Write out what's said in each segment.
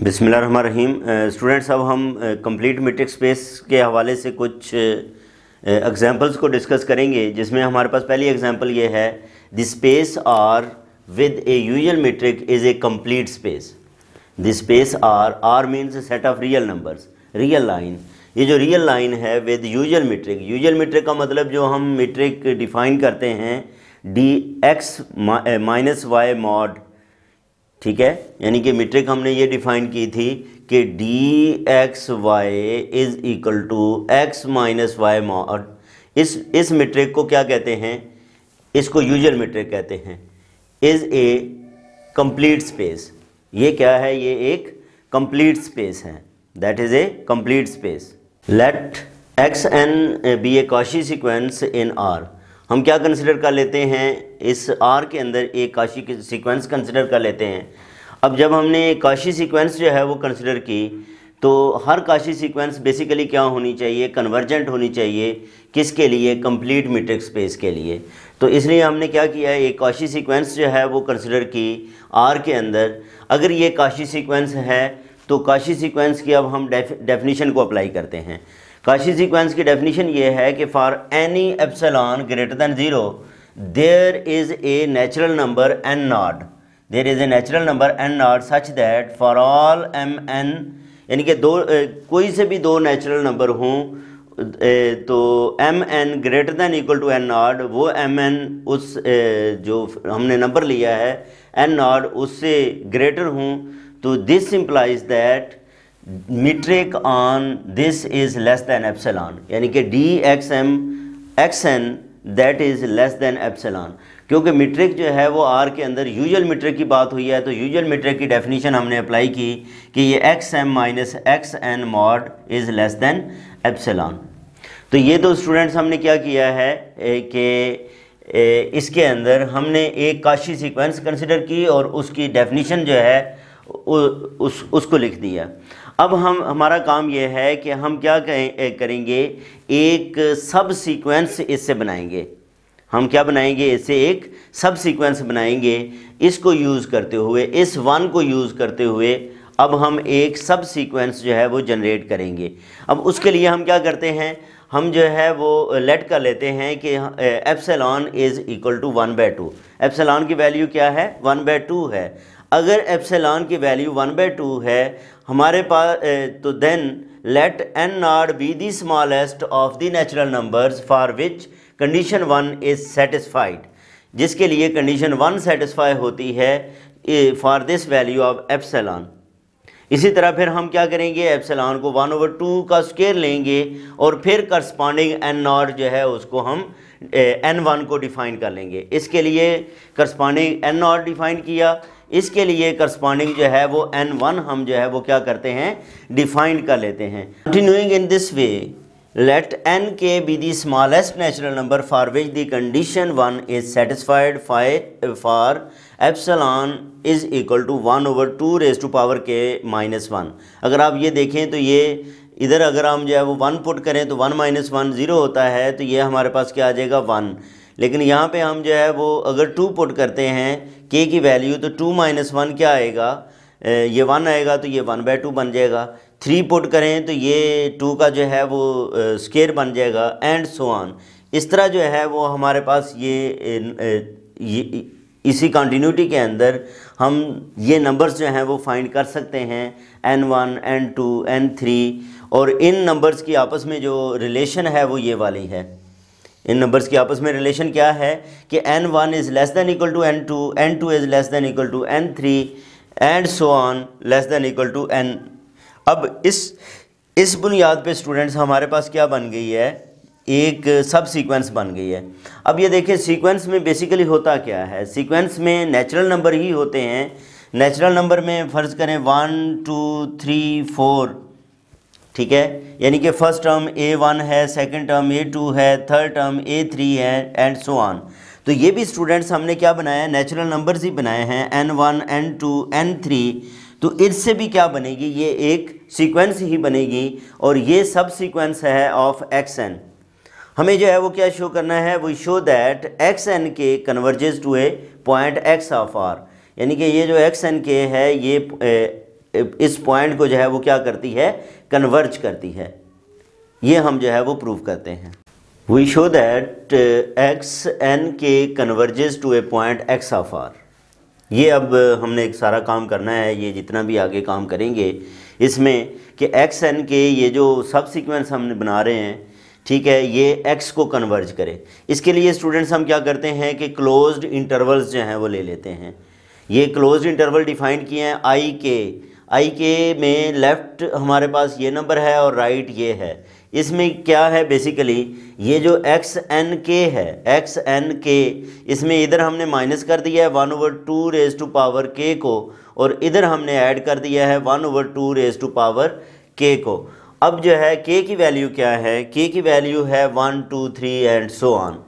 बिसमिल्ल रहीम students अब हम complete metric space के हवाले से कुछ एग्जांपल्स को डिस्कस करेंगे जिसमें हमारे पास पहली एग्जांपल ये है the space R with a usual metric is a complete space the space R R means set of real numbers real line ये जो रियल लाइन है with usual metric usual metric का मतलब जो हम मीट्रिक डिफाइन करते हैं D X minus Y mod ठीक है यानी कि मीट्रिक हमने ये डिफाइन की थी कि D X Y is equal to X minus Y mod इस इस मीट्रिक को क्या कहते हैं इसको यूजल मीट्रिक कहते हैं इज ए कंप्लीट स्पेस ये क्या है ये एक कंप्लीट स्पेस है that is a complete space let X N be a Cauchy sequence in R हम क्या कंसिडर कर लेते हैं इस आर के अंदर एक काशी के सिक्वेंस कंसिडर कर लेते हैं अब जब हमने काशी सिक्वेंस जो है वो कंसिडर की तो हर काशी सिक्वेंस बेसिकली क्या होनी चाहिए कन्वर्जेंट होनी चाहिए किसके लिए कंप्लीट मीट्रिक स्पेस के लिए तो इसलिए हमने क्या किया है एक काशी सिक्वेंस जो है वो कंसिडर की आर के अंदर अगर ये काशी सिक्वेंस है तो काशी सिक्वेंस की अब हम डेफिनेशन को अप्लाई करते हैं काशी सीक्वेंस की डेफिनेशन ये है कि for any epsilon greater than zero there is a natural number N naught there is a natural number N naught such that for all M N यानी कि दो कोई से भी दो तो नेचुरल नंबर हों तो M N greater than equal to N naught वो एम एन उस जो हमने नंबर लिया है एन नॉट उससे ग्रेटर हूँ तो this implies that metric on this is less than epsilon यानी कि D X M X N that is less than epsilon क्योंकि मीट्रिक जो है वो आर के अंदर यूजल मीट्रिक की बात हुई है तो यूजल मीट्रिक की डेफिनेशन हमने अप्लाई की कि ये X M minus X N mod is less than epsilon तो ये तो स्टूडेंट्स हमने क्या किया है कि इसके अंदर हमने एक काशी सीक्वेंस कंसिडर की और उसकी डेफिनीशन जो है उस उसको लिख दिया अब हम हमारा काम यह है कि हम क्या करेंगे एक सब सीक्वेंस इससे बनाएंगे हम क्या बनाएंगे इसे एक सब सीक्वेंस बनाएंगे इसको यूज़ करते हुए इस वन को यूज़ करते हुए अब हम एक सब सीक्वेंस जो है वो जनरेट करेंगे अब उसके लिए हम क्या करते हैं हम जो है वो लेट कर लेते हैं कि epsilon is equal to one by two epsilon की वैल्यू क्या है वन बाय टू है अगर एप्सलॉन की वैल्यू वन बाई टू है हमारे पास तो then let N naught be the smallest of the natural numbers for which condition one is satisfied जिसके लिए कंडीशन वन सेटिस्फाई होती है for this value of epsilon इसी तरह फिर हम क्या करेंगे एप्सलॉन को वन ओवर टू का स्केयर लेंगे और फिर करस्पॉन्डिंग एन नॉट जो है उसको हम एन वन को डिफ़ाइन कर लेंगे इसके लिए करस्पॉन्डिंग एन नॉट डिफ़ाइन किया इसके लिए करस्पॉन्डिंग जो है वो एन वन हम जो है वो क्या करते हैं डिफाइंड कर लेते हैं continuing in this way N K be the smallest natural number for which the condition one is satisfied for epsilon is equal to one over two raise to power के माइनस वन अगर आप ये देखें तो ये इधर अगर हम जो है वो वन पुट करें तो वन माइनस वन ज़ीरो होता है तो ये हमारे पास क्या आ जाएगा वन लेकिन यहाँ पे हम जो है वो अगर टू पुट करते हैं के की वैल्यू तो टू माइनस वन क्या आएगा ये वन आएगा तो ये वन बाई टू बन जाएगा थ्री पुट करें तो ये टू का जो है वो स्केयर बन जाएगा एंड सो ऑन इस तरह जो है वो हमारे पास ये, ये इसी कंटिन्यूटी के अंदर हम ये नंबर्स जो हैं वो फाइंड कर सकते हैं N one N two N three और इन नंबर्स की आपस में जो रिलेशन है वो ये वाली है इन नंबर्स के आपस में रिलेशन क्या है कि N one is less than equal to N two N two is less than equal to N three and so on less than equal to N अब इस इस बुनियाद पे स्टूडेंट्स हमारे पास क्या बन गई है एक सब सीक्वेंस बन गई है अब ये देखिए सीक्वेंस में बेसिकली होता क्या है सीक्वेंस में नेचुरल नंबर ही होते हैं नेचुरल नंबर में फ़र्ज़ करें वन टू थ्री फोर ठीक है यानी कि फर्स्ट टर्म ए वन है सेकंड टर्म ए टू है थर्ड टर्म ए थ्री है एंड सो ऑन तो ये भी स्टूडेंट्स हमने क्या बनाया नेचुरल नंबर्स ही बनाए हैं N one N two N three तो इससे भी क्या बनेगी ये एक सीक्वेंस ही बनेगी और ये सब सीक्वेंस है ऑफ एक्स एन हमें जो है वो क्या शो करना है वो show that X N K converges to a point X of R यानी कि ये जो एक्स एन के है ये इस पॉइंट को जो है वो क्या करती है कन्वर्ज करती है ये हम जो है वो प्रूव करते हैं we show that X N K converges to a point X of R ये अब हमने एक सारा काम करना है ये जितना भी आगे काम करेंगे इसमें कि एक्स एन के ये जो सब सिक्वेंस हम बना रहे हैं ठीक है ये एक्स को कन्वर्ज करे इसके लिए स्टूडेंट्स हम क्या करते हैं कि क्लोज्ड इंटरवल्स जो हैं वो ले लेते हैं ये क्लोज्ड इंटरवल डिफाइंड किए हैं आई के आई के में लेफ़्ट हमारे पास ये नंबर है और राइट ये है इसमें क्या है बेसिकली ये जो एक्स एन के है एक्स एन के इसमें इधर हमने माइनस कर दिया है one over two raise to power K को और इधर हमने ऐड कर दिया है one over two raise to power K को अब जो है के की वैल्यू क्या है के की वैल्यू है one two three and so on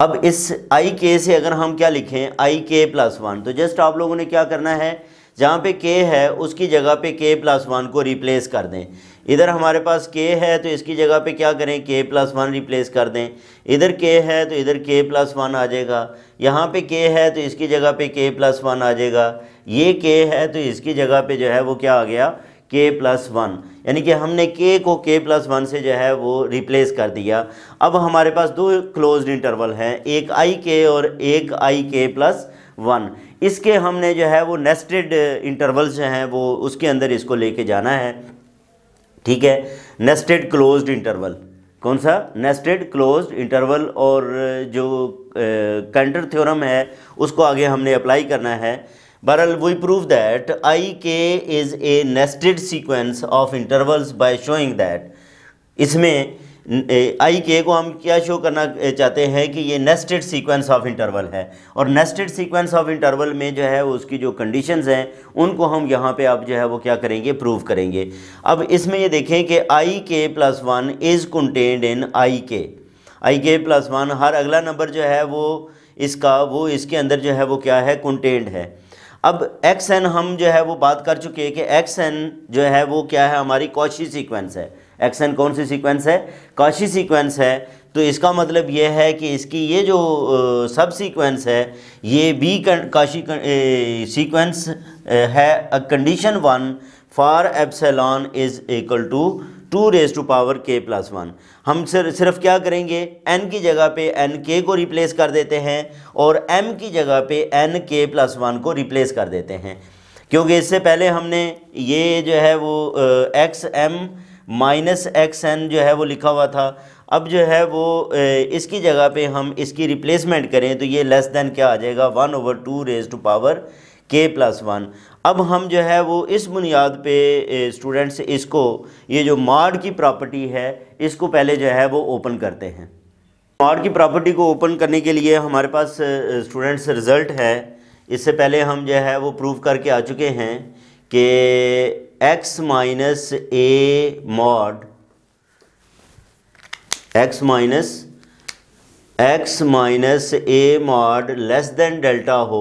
अब इस आई के से अगर हम क्या लिखें आई के प्लस वन तो जस्ट आप लोगों ने क्या करना है जहाँ पे के है उसकी जगह पे के प्लस वन को रिप्लेस कर दें इधर हमारे पास के है तो इसकी जगह पे क्या करें के प्लस वन रिप्लेस कर दें इधर के है तो इधर के प्लस वन आ जाएगा यहाँ पे के है तो इसकी जगह पे के प्लस वन आ जाएगा ये के है तो इसकी जगह पे जो है वो क्या आ गया के प्लस वन यानी कि हमने के को के प्लस वन से जो है वो रिप्लेस कर दिया अब हमारे पास दो क्लोज इंटरवल हैं एक आई के और एक आई के प्लस वन इसके हमने जो है वो नेस्टेड इंटरवल्स जो हैं वो उसके अंदर इसको लेके जाना है ठीक है नेस्टेड क्लोज्ड इंटरवल कौन सा नेस्टेड क्लोज्ड इंटरवल और जो कैंटर थ्योरम है उसको आगे हमने अप्लाई करना है बहरल वी प्रूव दैट आई के is a nested sequence of intervals by showing that इसमें आई के को हम क्या शो करना चाहते हैं कि ये नेस्टेड सीक्वेंस ऑफ इंटरवल है और नेस्टेड सीक्वेंस ऑफ इंटरवल में जो है उसकी जो कंडीशंस हैं उनको हम यहाँ पे आप जो है वो क्या करेंगे प्रूव करेंगे अब इसमें ये देखें कि आई के plus one is contained in I के आई के प्लस वन हर अगला नंबर जो है वो इसका वो इसके अंदर जो है वो क्या है कंटेंड है अब एक्स एन हम जो है वो बात कर चुके हैं कि एक्स एन जो है वो क्या है हमारी कौशी सीक्वेंस है एक्शन कौन सी सीक्वेंस है काशी सीक्वेंस है तो इसका मतलब यह है कि इसकी ये जो सब सीक्वेंस है ये बी काशी सीक्वेंस है uh condition one for epsilon is equal to two raise to power के प्लस वन हम सिर्फ सिर्फ क्या करेंगे एन की जगह पे एन के को रिप्लेस कर देते हैं और एम की जगह पे एन के प्लस वन को रिप्लेस कर देते हैं क्योंकि इससे पहले हमने ये जो है वो X M minus X N जो है वो लिखा हुआ था अब जो है वो इसकी जगह पे हम इसकी रिप्लेसमेंट करें तो ये लेस देन क्या आ जाएगा one over two raise to power के प्लस वन अब हम जो है वो इस बुनियाद पे स्टूडेंट्स इसको ये जो मार्ड की प्रॉपर्टी है इसको पहले जो है वो ओपन करते हैं मार्ड की प्रॉपर्टी को ओपन करने के लिए हमारे पास स्टूडेंट्स रिज़ल्ट है इससे पहले हम जो है वो प्रूव करके आ चुके हैं कि X minus A mod X minus X minus A mod less than delta हो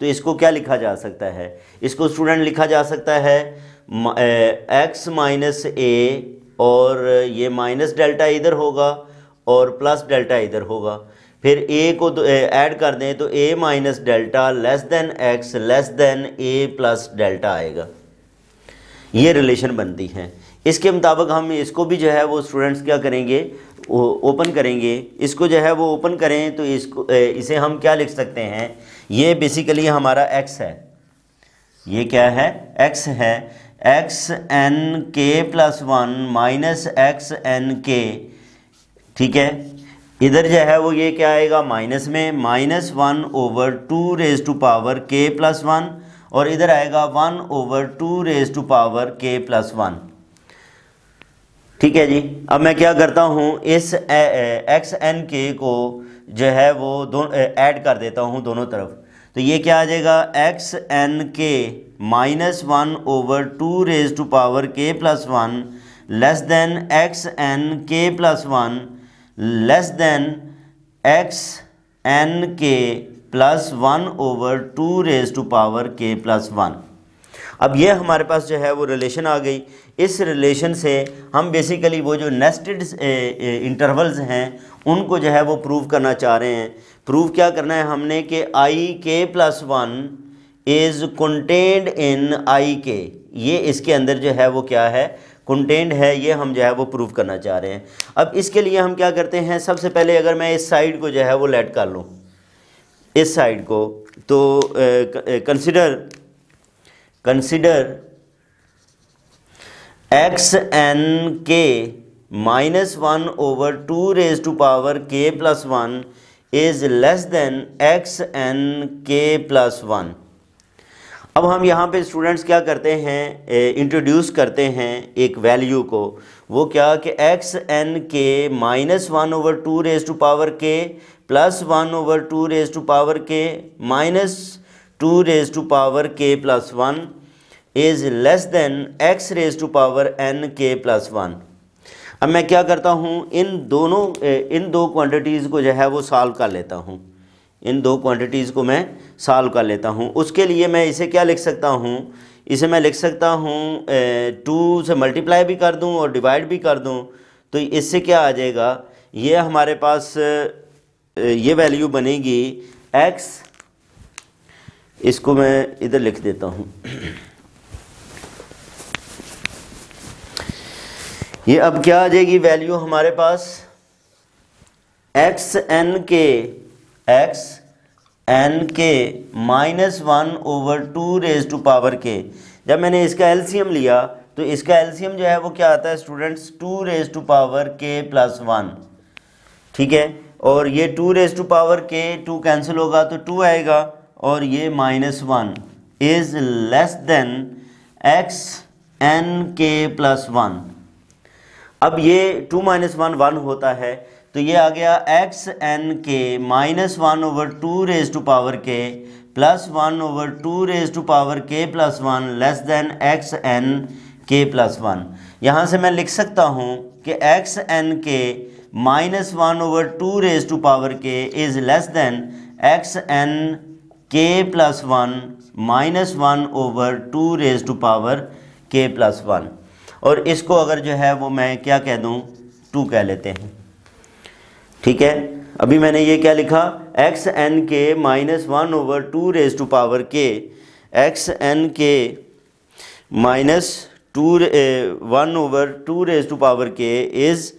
तो इसको क्या लिखा जा सकता है इसको स्टूडेंट लिखा जा सकता है एक्स माइनस ए और ये माइनस डेल्टा इधर होगा और प्लस डेल्टा इधर होगा फिर ए को तो ऐड कर दें तो A minus delta less than X less than A plus delta आएगा ये रिलेशन बनती है इसके मुताबिक हम इसको भी जो है वो स्टूडेंट्स क्या करेंगे ओपन करेंगे इसको जो है वो ओपन करें तो इसको इसे हम क्या लिख सकते हैं ये बेसिकली हमारा एक्स है ये क्या है एक्स है एक्स एन के plus one minus X N K ठीक है इधर जो है वो ये क्या आएगा माइनस में minus one over two raise to power के प्लस वन और इधर आएगा one over two raise to power के प्लस वन ठीक है जी अब मैं क्या करता हूँ इस एक्स एन के को जो है वो दोनों ऐड कर देता हूँ दोनों तरफ तो ये क्या आ जाएगा एक्स एन के minus one over two raise to power के plus one less than x N के plus one less than x N के plus one over two raise to power के प्लस वन अब ये हमारे पास जो है वो रिलेशन आ गई इस रिलेशन से हम बेसिकली वो जो नेस्टेड इंटरवल्स हैं उनको जो है वो प्रूव करना चाह रहे हैं प्रूव क्या करना है हमने कि आई के plus one is contained in I K ये इसके अंदर जो है वो क्या है कंटेंट है ये हम जो है वो प्रूव करना चाह रहे हैं अब इसके लिए हम क्या करते हैं सबसे पहले अगर मैं इस साइड को जो है वो लेट कर लूँ इस साइड को तो कंसिडर कंसिडर एक्स एन के minus one over two raise to power के plus one is less than x N के प्लस वन अब हम यहाँ पे स्टूडेंट्स क्या करते हैं इंट्रोड्यूस करते हैं एक वैल्यू को वो क्या कि एक्स एन के minus one over two raise to power के plus one over two raise to power के minus two raise to power के plus one is less than x raise to power N के plus one अब मैं क्या करता हूँ इन दोनों इन दो क्वांटिटीज़ को जो है वो सॉल्व कर लेता हूँ इन दो क्वांटिटीज़ को मैं सॉल्व कर लेता हूँ उसके लिए मैं इसे क्या लिख सकता हूँ इसे मैं लिख सकता हूँ टू से मल्टीप्लाई भी कर दूँ और डिवाइड भी कर दूँ तो इससे क्या आ जाएगा ये हमारे पास ये वैल्यू बनेगी एक्स इसको मैं इधर लिख देता हूँ ये अब क्या आ जाएगी वैल्यू हमारे पास एक्स एन के एक्स एन के minus one over two raise to power K जब मैंने इसका एलसीएम लिया तो इसका एलसीएम जो है वो क्या आता है students two raise to power के प्लस वन ठीक है और ये two raise to power k two cancel होगा तो टू आएगा और ये minus one is less than x N के प्लस वन अब ये टू माइनस वन वन होता है तो ये आ गया एक्स एन के minus one over two raise to power के plus one over two raise to power के plus one less than x N के प्लस वन यहाँ से मैं लिख सकता हूँ कि एक्स एन के minus one over two raise to power k is less than x N के plus one minus one over two raise to power के प्लस वन और इसको अगर जो है वो मैं क्या कह दूँ टू कह लेते हैं ठीक है अभी मैंने ये क्या लिखा एक्स एन के minus one over two raise to power k x N के minus two one over two raise to power k is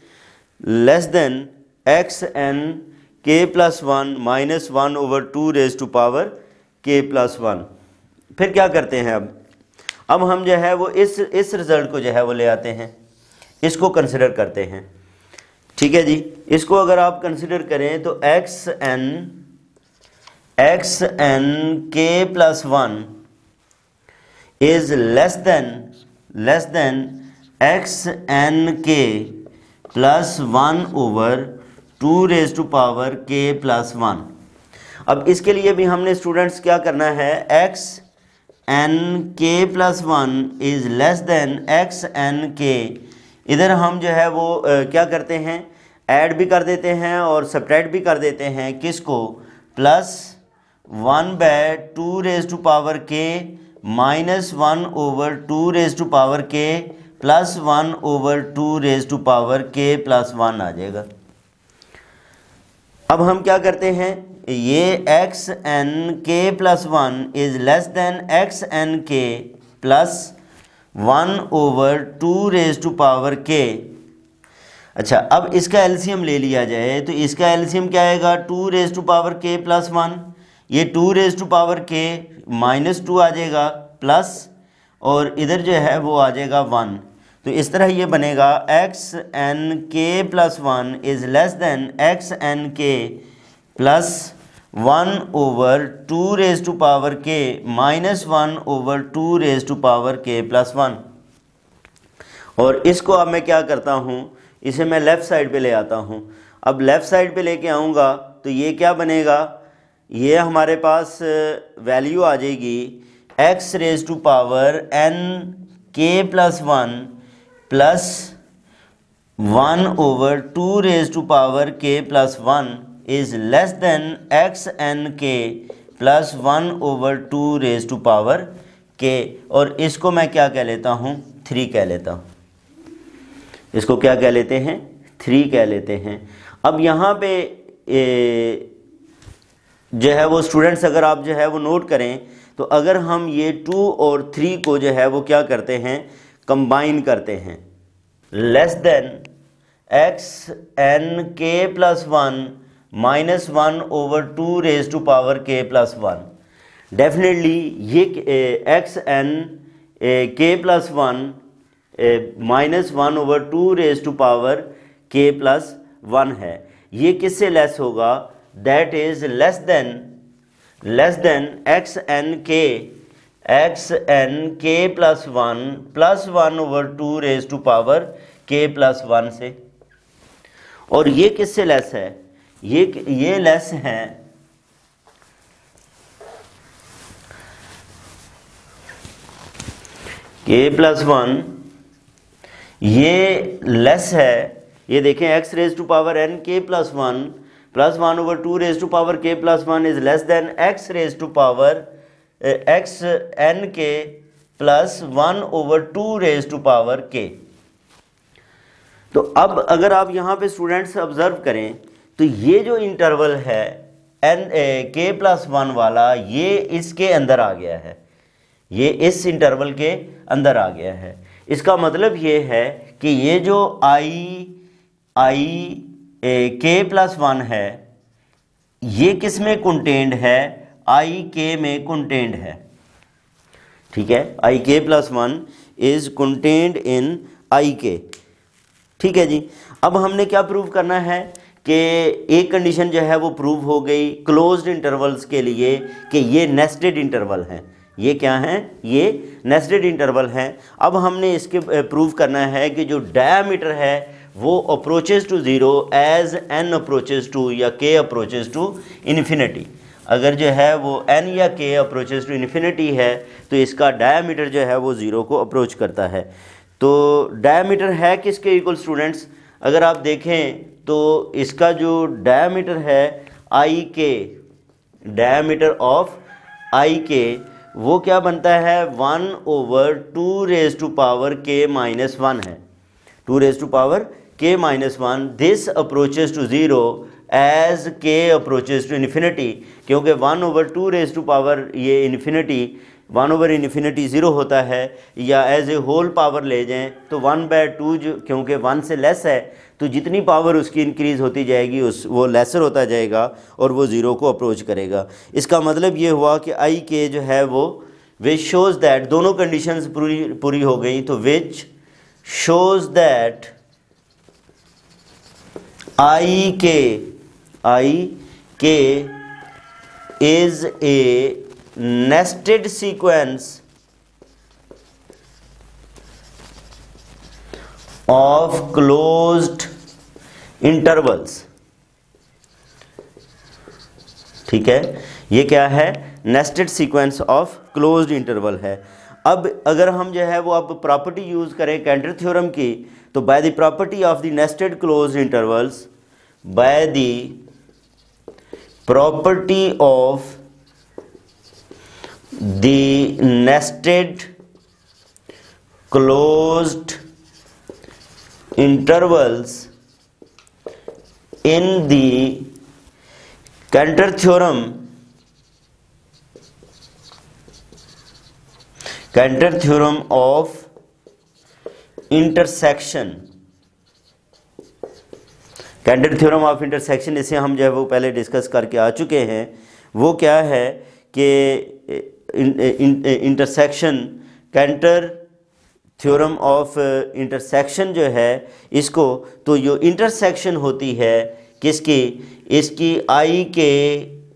less than x N के plus one minus one over two raise to power के plus one फिर क्या करते हैं अब अब हम जो है वो इस इस रिज़ल्ट को जो है वो ले आते हैं इसको कंसिडर करते हैं ठीक है जी इसको अगर आप कंसिडर करें तो एक्स एन एक्स एन के plus one is less than less than x N के plus one over two raise to power के प्लस वन अब इसके लिए भी हमने स्टूडेंट्स क्या करना है एक्स एन के plus one is less than x N k इधर हम जो है वो क्या करते हैं ऐड भी कर देते हैं और सपरेट भी कर देते हैं किसको plus one by two raise to power के minus one over two raise to power के plus one over two raise to power के प्लस वन आ जाएगा अब हम क्या करते हैं ये एक्स एन के plus one is less than x N के plus one over two raise to power k अच्छा अब इसका एलसीएम ले लिया जाए तो इसका एल्सीयम क्या आएगा टू रेज टू पावर के प्लस वन ये टू रेज टू पावर के माइनस टू आ जाएगा प्लस और इधर जो है वो आ जाएगा वन तो इस तरह ये बनेगा एक्स एन के plus one is less than x N के plus one over two raise to power के minus one over two raise to power के प्लस वन और इसको अब मैं क्या करता हूँ इसे मैं लेफ़्ट साइड पे ले आता हूँ अब लेफ़्ट साइड पे लेके आऊँगा तो ये क्या बनेगा ये हमारे पास वैल्यू आ जाएगी x raise to power N के plus one plus one over two raise to power के plus one is less than x N के plus one over two raise to power k और इसको मैं क्या कह लेता हूँ थ्री कह लेता हूँ इसको क्या कह लेते हैं थ्री कह लेते हैं अब यहाँ पे ए, जो है वो स्टूडेंट्स अगर आप जो है वो नोट करें तो अगर हम ये टू और थ्री को जो है वो क्या करते हैं कंबाइन करते हैं लेस देन एक्स एन के plus one minus one over two raise to power के प्लस वन डेफिनेटली ये एक्स एन के plus one minus one over two raise to power के प्लस वन है ये किससे लेस होगा that is less than less than x N के x N के plus one plus one over two raise to power के plus one से और ये किससे लेस है ये ये लेस है के प्लस वन ये लेस है ये देखें x raise to power N के plus one plus one over two raise to power के plus one is less than x raise to power x N के plus one over two raise to power k तो अब अगर आप यहां पे students observe करें तो ये जो इंटरवल है एन के प्लस वन वाला ये इसके अंदर आ गया है ये इस इंटरवल के अंदर आ गया है इसका मतलब ये है कि ये जो आई आई ए, के प्लस वन है ये किस में कंटेंड है आई के में कंटेंड है ठीक है आई के plus one is contained in I k ठीक है जी अब हमने क्या प्रूव करना है कि एक कंडीशन जो है वो प्रूव हो गई क्लोज्ड इंटरवल्स के लिए कि ये नेस्टेड इंटरवल हैं ये क्या हैं ये नेस्टेड इंटरवल हैं अब हमने इसके प्रूव करना है कि जो डायामीटर है वो approaches to zero as n approaches to या के अप्रोचेज़ टू इन्फिनिटी अगर जो है वो एन या के अप्रोचेज़ टू इन्फिनिटी है तो इसका डायामीटर जो है वो ज़ीरो को अप्रोच करता है तो डायामीटर है किसके इक्वल स्टूडेंट्स अगर आप देखें तो इसका जो डायमीटर है आई के डायमीटर ऑफ आई के वो क्या बनता है one over two raise to power के माइनस वन है टू रेज टू पावर के minus one this approaches to zero as k approaches to infinity क्योंकि one over two raise to power ये infinity one over infinity zero होता है या as a whole power ले जाएं तो वन बाय टू जो क्योंकि वन से लेस है तो जितनी पावर उसकी इंक्रीज़ होती जाएगी उस वो लेसर होता जाएगा और वो ज़ीरो को अप्रोच करेगा इसका मतलब ये हुआ कि आई के जो है वो विच शोज़ दैट दोनों कंडीशंस पूरी पूरी हो गई तो विच शोज़ दैट आई के आई के is a nested sequence of close intervals ठीक है ये क्या है nested sequence of closed interval है अब अगर हम जो है वो अब प्रॉपर्टी यूज़ करें कैंडर थ्योरम की तो by the property of the nested close intervals by the property of the nested closed intervals in the Cantor theorem Cantor theorem of intersection Cantor theorem of intersection इसे हम जो है वो पहले discuss करके आ चुके हैं वो क्या है कि intersection Cantor theorem of intersection जो है इसको तो जो इंटरसेक्शन होती है किसकी इसकी I k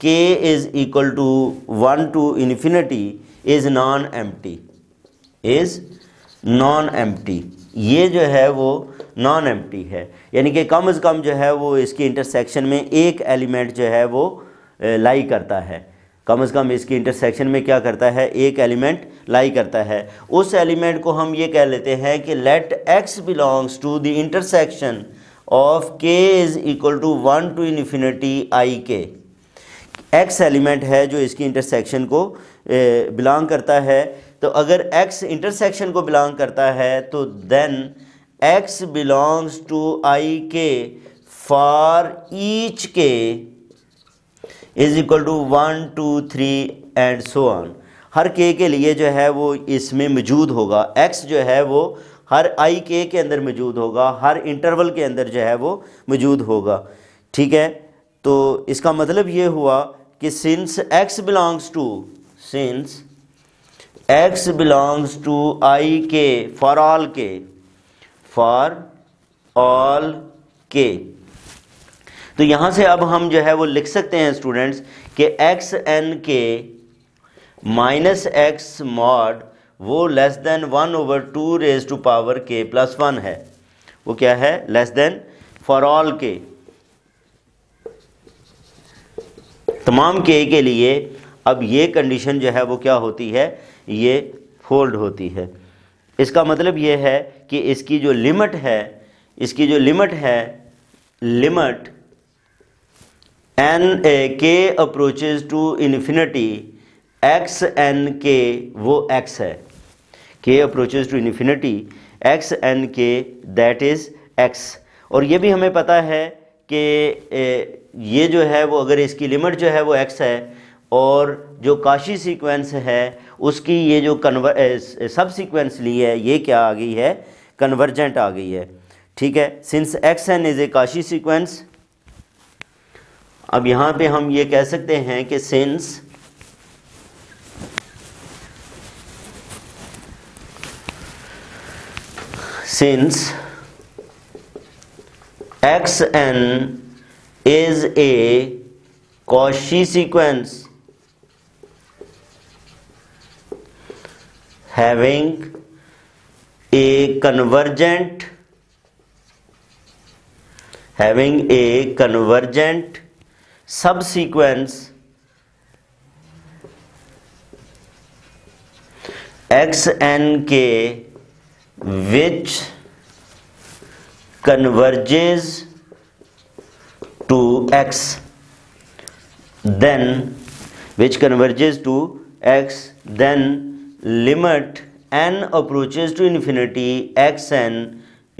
k is equal to one to infinity is non empty is non empty ये जो है वो नॉन एम्प्टी है यानी कि कम अज़ कम जो है वो इसके इंटरसेक्शन में एक एलिमेंट जो है वो लाई uh, करता है कम से कम इसकी इंटरसेक्शन में क्या करता है एक एलिमेंट लाई करता है उस एलिमेंट को हम ये कह लेते हैं कि let x belongs to the intersection of k is equal to one to infinity I k x element है जो इसकी इंटरसेक्शन को बिलोंग करता है तो अगर एक्स इंटरसेक्शन को बिलोंग करता है तो then x belongs to I k for each k is equal to one two three and so on हर के के लिए जो है वो इसमें मौजूद होगा एक्स जो है वो हर आई के के अंदर मौजूद होगा हर इंटरवल के अंदर जो है वो मौजूद होगा ठीक है तो इसका मतलब ये हुआ कि since x belongs to since x belongs to I k for all k for all k तो यहाँ से अब हम जो है वो लिख सकते हैं स्टूडेंट्स कि एक्स एन के माइनस एक्स मॉड वो less than one over two raise to power के प्लस वन है वो क्या है लेस देन फॉर ऑल के तमाम के के लिए अब ये कंडीशन जो है वो क्या होती है ये फोल्ड होती है इसका मतलब ये है कि इसकी जो लिमिट है इसकी जो लिमिट है limit n a k approaches to infinity x N k वो एक्स है k approaches to infinity x N k that is x और ये भी हमें पता है कि ये जो है वो अगर इसकी लिमिट जो है वो एक्स है और जो काशी सीक्वेंस है उसकी ये जो कन्वर सब सीक्वेंस ली है ये क्या आ गई है कन्वर्जेंट आ गई है ठीक है since x n is a Cauchy sequence अब यहां पे हम ये कह सकते हैं कि since since x n is a Cauchy sequence having a convergent having a convergent subsequence x N k which converges to x then which converges to x then limit n approaches to infinity x n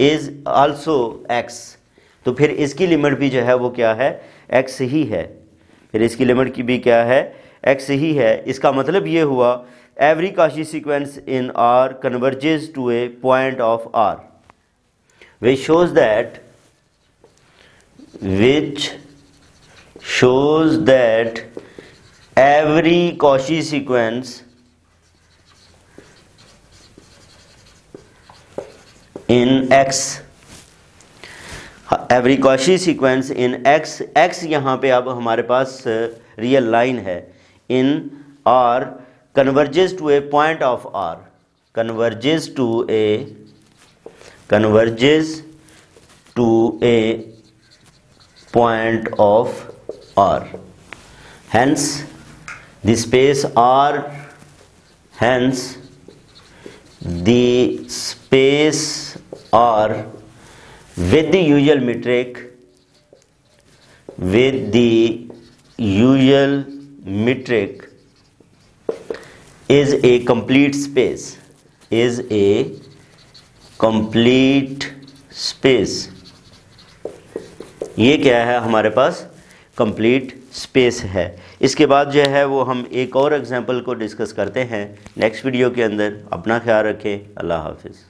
is also x तो फिर इसकी limit भी जो है वो क्या है x ही है फिर इसकी लिमिट की भी क्या है एक्स ही है इसका मतलब ये हुआ every Cauchy sequence in R converges to a point of R which shows that which shows that every Cauchy sequence in x every Cauchy sequence in x x यहाँ पे अब हमारे पास रियल uh, लाइन है in R converges to a point of R converges to a converges to a point of R hence the space R hence the space R with the usual metric with the usual metric is a complete space is a complete space ये क्या है हमारे पास complete space है इसके बाद जो है वो हम एक और एग्जांपल को डिस्कस करते हैं नेक्स्ट वीडियो के अंदर अपना ख्याल रखें अल्लाह हाफिज़